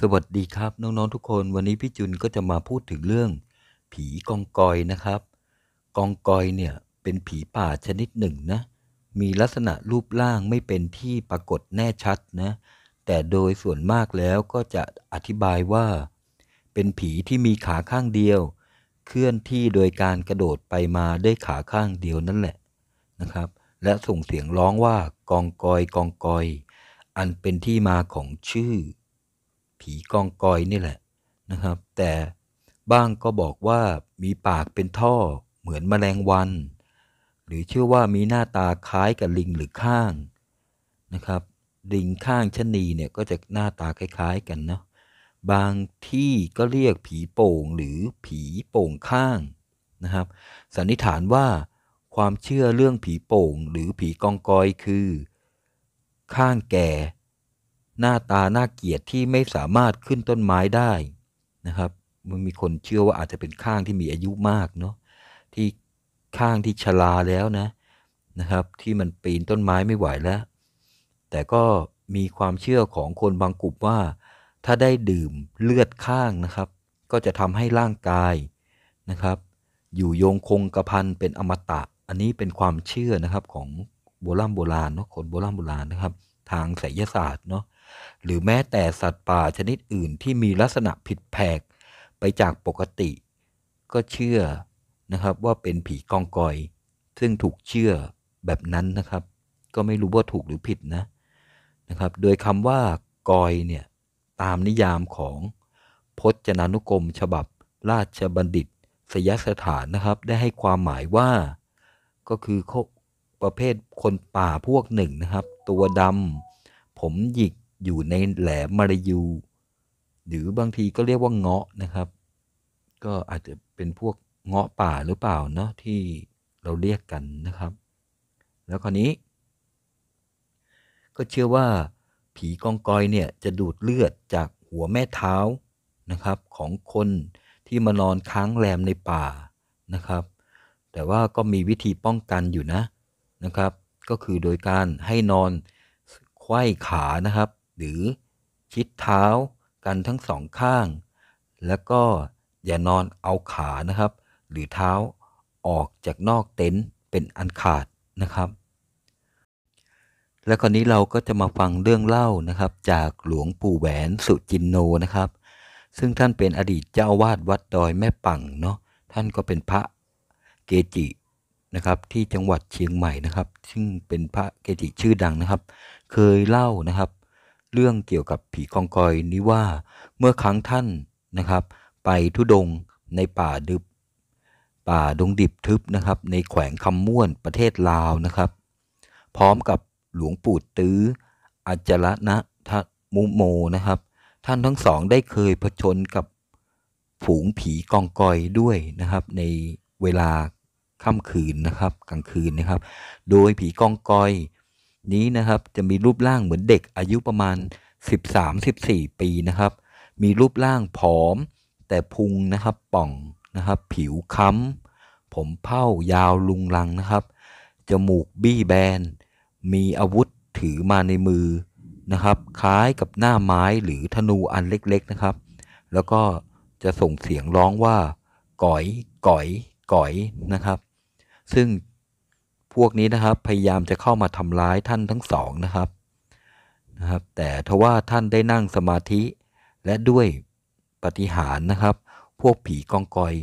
สวัสดีครับ น้อง ๆ ทุกคนวันนี้พี่จุนก็จะมาพูดถึงเรื่อง ผีกองกอยนะครับ กองกอยเนี่ยเป็นผีป่าชนิดหนึ่งนะ มีลักษณะรูปร่างไม่เป็นที่ปรากฏแน่ชัดนะ แต่โดยส่วนมากแล้วก็จะอธิบายว่า เป็นผีที่มีขาข้างเดียว เคลื่อนที่โดยการกระโดดไปมาด้วยขาข้างเดียวนั่นแหละนะครับ และส่งเสียงร้องว่ากองกอยกองกอย อันเป็นที่มาของชื่อผีกองกอยนี่แหละนะครับ แต่บ้างก็บอกว่ามีปากเป็นท่อเหมือนมแมลงวัน หรือเชื่อว่ามีหน้าตาคล้ายกับลิงหรือข้างนะครับลิงข้างชนีเนี่ยก็จะหน้าตาคล้ายๆกันเนาะบางที่ก็เรียกผีโป่งหรือผีโป่งข้างนะครับสันนิษฐานว่า ความเชื่อเรื่องผีโป่งหรือผีกองกอยคือข้างแก่หน้าตาหน้าเกียรติที่ไม่สามารถขึ้นต้นไม้ได้นะครับมันมีคนเชื่อว่าอาจจะเป็นข้างที่มีอายุมากเนาะที่ข้างที่ชราแล้วนะนะครับ ที่มันปีนต้นไม้ไม่ไหวแล้ว แต่ก็มีความเชื่อของคนบางกลุ่มว่า ถ้าได้ดื่มเลือดข้างนะครับ ก็จะทำให้ร่างกายนะครับ อยู่โยงคงกระพันเป็นอมตะ อันนี้เป็นความเชื่อนะครับของโบราณโบราณเนาะคนโบราณโบราณนะครับ ทางไสยศาสตร์เนาะหรือแม้แต่สัตว์ป่าชนิดอื่นที่มีลักษณะผิดแผกไปจากปกติก็เชื่อนะครับว่าเป็นผีกองกอย ซึ่งถูกเชื่อแบบนั้นนะครับ ก็ไม่รู้ว่าถูกหรือผิดนะ นะครับ โดยคำว่ากอยเนี่ย ตามนิยามของพจนานุกรม ฉบับราชบัณฑิตสยสถานนะครับ ได้ให้ความหมายว่า ก็คือประเภทคนป่าพวกหนึ่งนะครับ ตัวดำผมหยิกอยู่ในแหลมมาลายู หรือบางทีก็เรียกว่าเงาะนะครับ ก็อาจจะเป็นพวกเงาะป่าหรือเปล่า เนาะที่เราเรียกกันนะครับ แล้วคราวนี้ ก็เชื่อว่าผีกองกอยเนี่ยจะดูดเลือดจากหัวแม่เท้านะครับ ของคนที่มานอนค้างแรมในป่านะครับ แต่ว่าก็มีวิธีป้องกันอยู่นะนะครับ ก็คือโดยการให้นอนไขว้ขานะครับหรือชิดเท้ากันทั้งสองข้าง แล้วก็อย่านอนเอาขานะครับ หรือเท้าออกจากนอกเต็นท์เป็นอันขาดนะครับ และคราวนี้เราก็จะมาฟังเรื่องเล่านะครับ จากหลวงปู่แหวนสุจินโนนะครับ ซึ่งท่านเป็นอดีตเจ้าวาดวัดดอยแม่ปังเนาะท่านก็เป็นพระเกจินะครับ ที่จังหวัดเชียงใหม่นะครับ ซึ่งเป็นพระเกจิชื่อดังนะครับ เคยเล่านะครับเรื่องเกี่ยวกับผีกองกอยนี้ว่าเมื่อครั้งท่านนะครับ ไปทุดงในป่าดึบ ป่าดงดิบทึบนะครับ ในแขวงคำม่วนประเทศลาวนะครับ พร้อมกับหลวงปู่ตื้อ อัจระะทะมุโมนะครับ ท่านทั้งสองได้เคยผชนกับ ฝูงผีกองกอยด้วยนะครับ ในเวลาค่ำคืนนะครับกลางคืนนะครับ โดยผีกองกอยนี้นะครับจะมีรูปร่างเหมือนเด็กอายุประมาณ 13-14 ปีนะครับ มีรูปร่างผอม แต่พุงนะครับป่องนะครับผิวค้ำผมเผ้ายาวลุงลังนะครับจมูกบี้แบน มีอาวุธถือมาในมือนะครับคล้ายกับหน้าไม้หรือธนูอันเล็กๆนะครับ แล้วก็จะส่งเสียงร้องว่าก๋อยก๋อยก๋อยนะครับ ซึ่งพวกนี้นะครับพยายามจะเข้ามาทำร้ายท่านทั้งสองนะครับนะครับแต่ทว่าท่านได้นั่งสมาธิ และด้วยปฏิหารนะครับ พวกผีกองกอย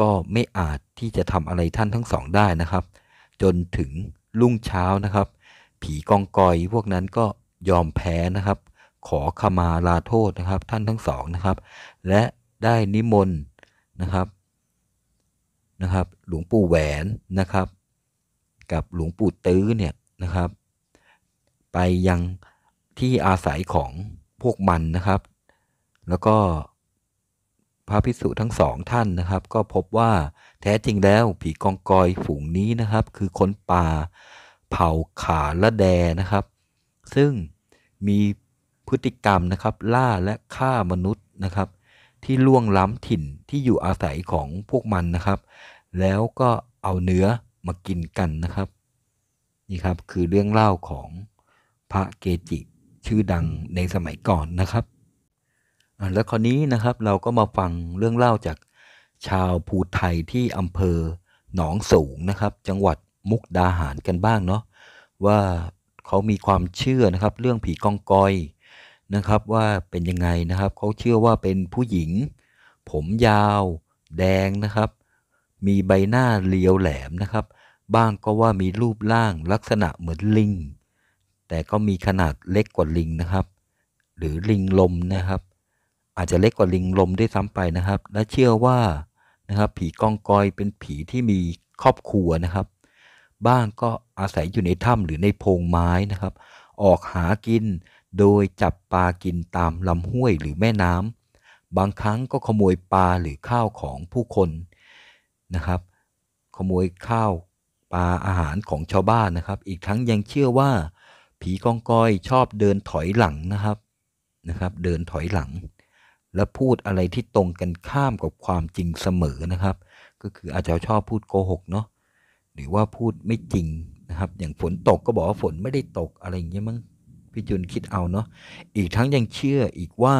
ก็ไม่อาจที่จะทำอะไรท่านทั้งสองได้นะครับ จนถึงรุ่งเช้านะครับ ผีกองกอยพวกนั้นก็ยอมแพ้นะครับ ขอขมาลาโทษนะครับ ท่านทั้งสองนะครับและได้นิมนต์นะครับนะครับ หลวงปู่แหวนนะครับกับหลวงปู่ตื้อเนี่ยนะครับ ไปยังที่อาศัยของพวกมันนะครับ แล้วก็พระภิกษุทั้งสองท่านนะครับ ก็พบว่าแท้จริงแล้วผีกองกอยฝูงนี้นะครับ คือคนป่า เผาขาละแดนะครับ ซึ่งมีพฤติกรรมนะครับ ล่าและฆ่ามนุษย์นะครับ ที่ล่วงล้ำถิ่นที่อยู่อาศัยของพวกมันนะครับ แล้วก็เอาเนื้อมากินกันนะครับนี่ครับคือเรื่องเล่าของพระเกจิชื่อดังในสมัยก่อนนะครับแล้วคราวนี้นะครับเราก็มาฟังเรื่องเล่าจากชาวภูไทยที่อำเภอหนองสูงนะครับ จังหวัดมุกดาหารกันบ้างเนาะว่าเขามีความเชื่อนะครับ เรื่องผีกองกอยนะครับว่าเป็นยังไงนะครับเขาเชื่อว่าเป็นผู้หญิง ผมยาว แดงนะครับ มีใบหน้าเรียวแหลมนะครับบ้างก็ว่ามีรูปร่างลักษณะเหมือนลิง แต่ก็มีขนาดเล็กกว่าลิงนะครับ หรือลิงลมนะครับ อาจจะเล็กกว่าลิงลมได้ซ้ำไปนะครับ และเชื่อว่านะครับผีกองกอยเป็นผีที่มีครอบครัวนะครับบ้างก็อาศัยอยู่ในถ้ำหรือในโพงไม้นะครับ ออกหากินโดยจับปลากินตามลำห้วยหรือแม่น้ำบางครั้งก็ขโมยปลาหรือข้าวของผู้คนนะครับ ขโมยข้าวปลาอาหารของชาวบ้านนะครับ อีกทั้งยังเชื่อว่า ผีกองกอยชอบเดินถอยหลังนะครับนะครับ เดินถอยหลัง และพูดอะไรที่ตรงกันข้ามกับความจริงเสมอนะครับ ก็คืออาจจะชอบพูดโกหกเนาะหรือว่าพูดไม่จริงนะครับ อย่างฝนตกก็บอกว่าฝนไม่ได้ตกอะไรอย่างเงี้ยมั้งพี่จุนคิดเอาเนาะ อีกทั้งยังเชื่ออีกว่า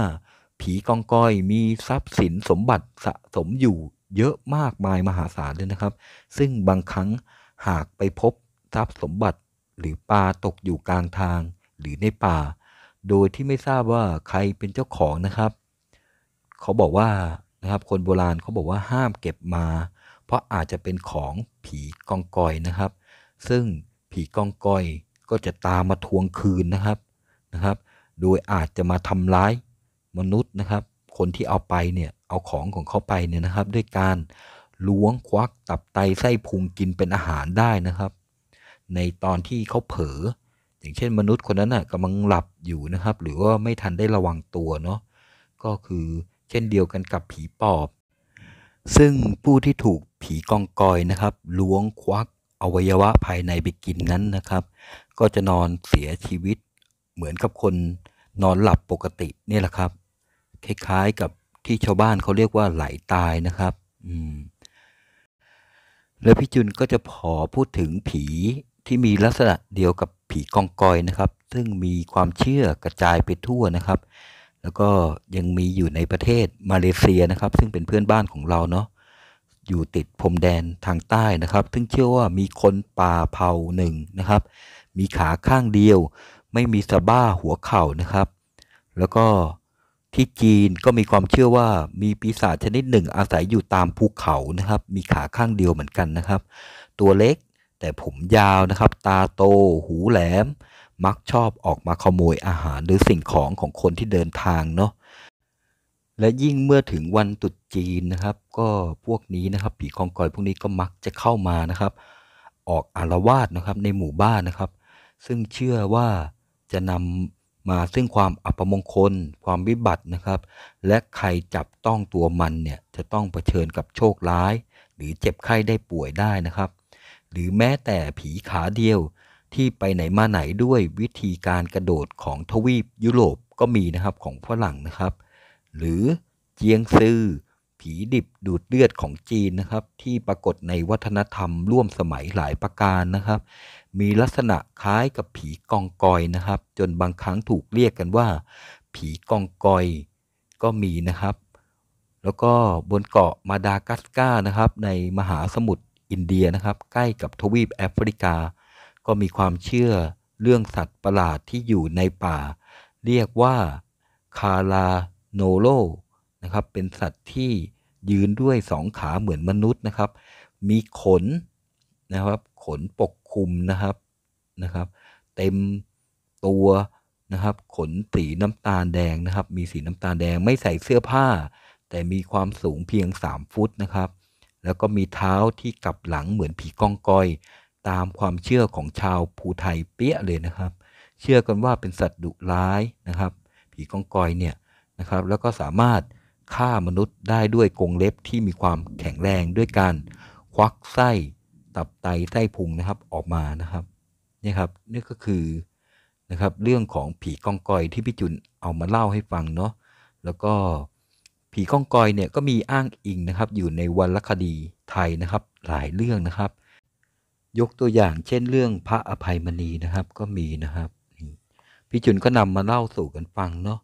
ผีกองกอยมีทรัพย์สินสมบัติสะสมอยู่เยอะมากมายมหาศาลเลยนะครับ ซึ่งบางครั้งหากไปพบทรัพย์สมบัติหรือปลาตกอยู่กลางทางหรือในป่า โดยที่ไม่ทราบว่าใครเป็นเจ้าของนะครับ เขาบอกว่านะครับคนโบราณเขาบอกว่าห้ามเก็บมา เพราะอาจจะเป็นของผีกองกอยนะครับ ซึ่งผีกองกอยก็จะตามมาทวงคืนนะครับนะครับ โดยอาจจะมาทำร้ายมนุษย์นะครับ คนที่เอาไปเนี่ยเอาของของเขาไปเนี่ยนะครับ ด้วยการล้วงควักตับไตไส้พุงกินเป็นอาหารได้นะครับ ในตอนที่เขาเผลออย่างเช่นมนุษย์คนนั้นนะ่ะกำลังหลับอยู่นะครับ หรือว่าไม่ทันได้ระวังตัวเนาะก็คือเช่นเดียวกันกับผีปอบ ซึ่งผู้ที่ถูกผีกองกอยนะครับล้วงควักอวัยวะภายใน ไป กินนั้นนะครับ ก็จะนอนเสียชีวิตเหมือนกับคนนอนหลับปกตินี่แหละครับ คล้ายๆกับที่ชาวบ้านเขาเรียกว่าไหลาตายนะครับ อืมแล้วพี่จุนก็จะพอพูดถึงผีที่มีลักษณะเดียวกับผีกองกอยนะครับ ซึ่งมีความเชื่อกระจายไปทั่วนะครับ แล้วก็ยังมีอยู่ในประเทศมาเลเซียนะครับ ซึ่งเป็นเพื่อนบ้านของเราเนาะอยู่ติดพรมแดนทางใต้นะครับซึ่งเชื่อว่ามีคนป่าเผ่าหนึ่งนะครับ มีขาข้างเดียว ไม่มีสะบ้าหัวเข่านะครับ แล้วก็ที่จีนก็มีความเชื่อว่ามีปีศาจชนิดหนึ่งอาศัยอยู่ตามภูเขานะครับ มีขาข้างเดียวเหมือนกันนะครับ ตัวเล็กแต่ผมยาวนะครับ ตาโต หูแหลม มักชอบออกมาขโมยอาหาร หรือสิ่งของของคนที่เดินทางเนาะและยิ่งเมื่อถึงวันตรุษจีนนะครับ ก็พวกนี้นะครับผีกองกอยพวกนี้ก็มักจะเข้ามานะครับ ออกอารวาสนะครับในหมู่บ้านนะครับ ซึ่งเชื่อว่าจะนำมาซึ่งความอัปมงคล ความวิบัตินะครับ และใครจับต้องตัวมันเนี่ยจะต้องเผชิญกับโชคร้าย หรือเจ็บไข้ได้ป่วยได้นะครับ หรือแม้แต่ผีขาเดียวที่ไปไหนมาไหนด้วยวิธีการกระโดดของทวีปยุโรปก็มีนะครับของฝรั่งนะครับ หรือเจียงซือผีดิบดูดเลือดของจีนนะครับ ที่ปรากฏในวัฒนธรรมร่วมสมัยหลายประการนะครับ มีลักษณะคล้ายกับผีกองกอยนะครับ จนบางครั้งถูกเรียกกันว่า ผีกองกอยก็มีนะครับ แล้วก็บนเกาะมาดากัสกานะครับ ในมหาสมุทรอินเดียนะครับ ใกล้กับทวีปแอฟริกา ก็มีความเชื่อเรื่องสัตว์ประหลาดที่อยู่ในป่า เรียกว่าคาราโนโลนะครับ เป็นสัตว์ที่ยืนด้วยสองขาเหมือนมนุษย์นะครับ มีขนนะครับ ขนปกคลุมนะครับ นะครับ เต็มตัวนะครับ ขนสีน้ำตาลแดงนะครับ มีสีน้ำตาลแดง ไม่ใส่เสื้อผ้า แต่มีความสูงเพียง 3 ฟุตนะครับ แล้วก็มีเท้าที่กลับหลังเหมือนผีกองกอย ตามความเชื่อของชาวภูไทยเปี้ยเลยนะครับ เชื่อกันว่าเป็นสัตว์ดุร้ายนะครับ ผีกองกอยเนี่ยนะครับ แล้วก็สามารถฆ่ามนุษย์ได้ด้วยกรงเล็บที่มีความแข็งแรงด้วยการควักไส้ตับไตไส้พุงนะครับออกมานะครับนี่ครับนี่ก็คือนะครับเรื่องของผีกองกอยที่พี่จุนเอามาเล่าให้ฟังเนาะแล้วก็ผีกองกอยเนี่ยก็มีอ้างอิงนะครับ อยู่ในวรรณคดีไทยนะครับ หลายเรื่องนะครับ ยกตัวอย่าง เช่นเรื่องพระอภัยมณีนะครับก็มีนะครับพี่จุนก็นำมาเล่าสู่กันฟังเนาะ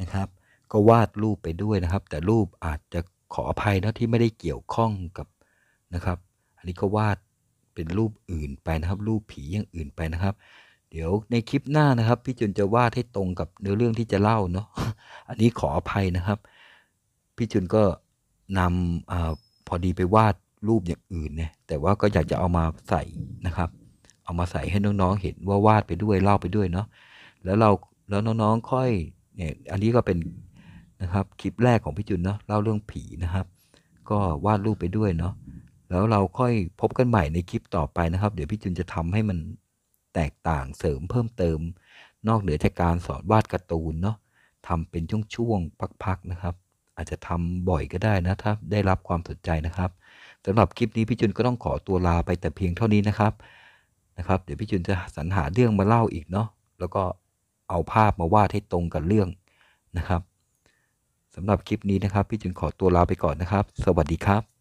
นะครับก็วาดรูปไปด้วยนะครับ แต่รูปอาจจะขออภัยนะที่ไม่ได้เกี่ยวข้องกับนะครับ อันนี้ก็วาดเป็นรูปอื่นไปนะครับ รูปผีอย่างอื่นไปนะครับ เดี๋ยวในคลิปหน้านะครับ พี่จุนจะวาดให้ตรงกับเนื้อเรื่องที่จะเล่าเนาะอันนี้ขออภัยนะครับพี่จุนก็นำอพอดีไปวาดรูปอย่างอื่นเนี่ยแต่ว่าก็อยากจะเอามาใส่นะครับ เอามาใส่ให้น้องๆ เห็นว่าวาดไปด้วยเล่าไปด้วยเนาะแล้วเราแล้วน้องๆค่อยเนี่ยอันนี้ก็เป็นนะครับคลิปแรกของพี่จุนเนาะเล่าเรื่องผีนะครับ ก็วาดรูปไปด้วยเนาะแล้วเราค่อยพบกันใหม่ในคลิปต่อไปนะครับ เดี๋ยวพี่จุนจะทำให้มันแตกต่างเสริมเพิ่มเติม นอกเหนือจากการสอนวาดการ์ตูนเนาะทำเป็นช่วงๆพักๆนะครับ อาจจะทำบ่อยก็ได้นะถ้าได้รับความสนใจนะครับ สำหรับคลิปนี้พี่จุนก็ต้องขอตัวลาไปแต่เพียงเท่านี้นะครับนะครับ เดี๋ยวพี่จุนจะสรรหาเรื่องมาเล่าอีกเนาะแล้วก็เอาภาพมาวาดให้ตรงกับเรื่องนะครับสำหรับคลิปนี้นะครับ พี่จึงขอตัวลาไปก่อนนะครับ สวัสดีครับ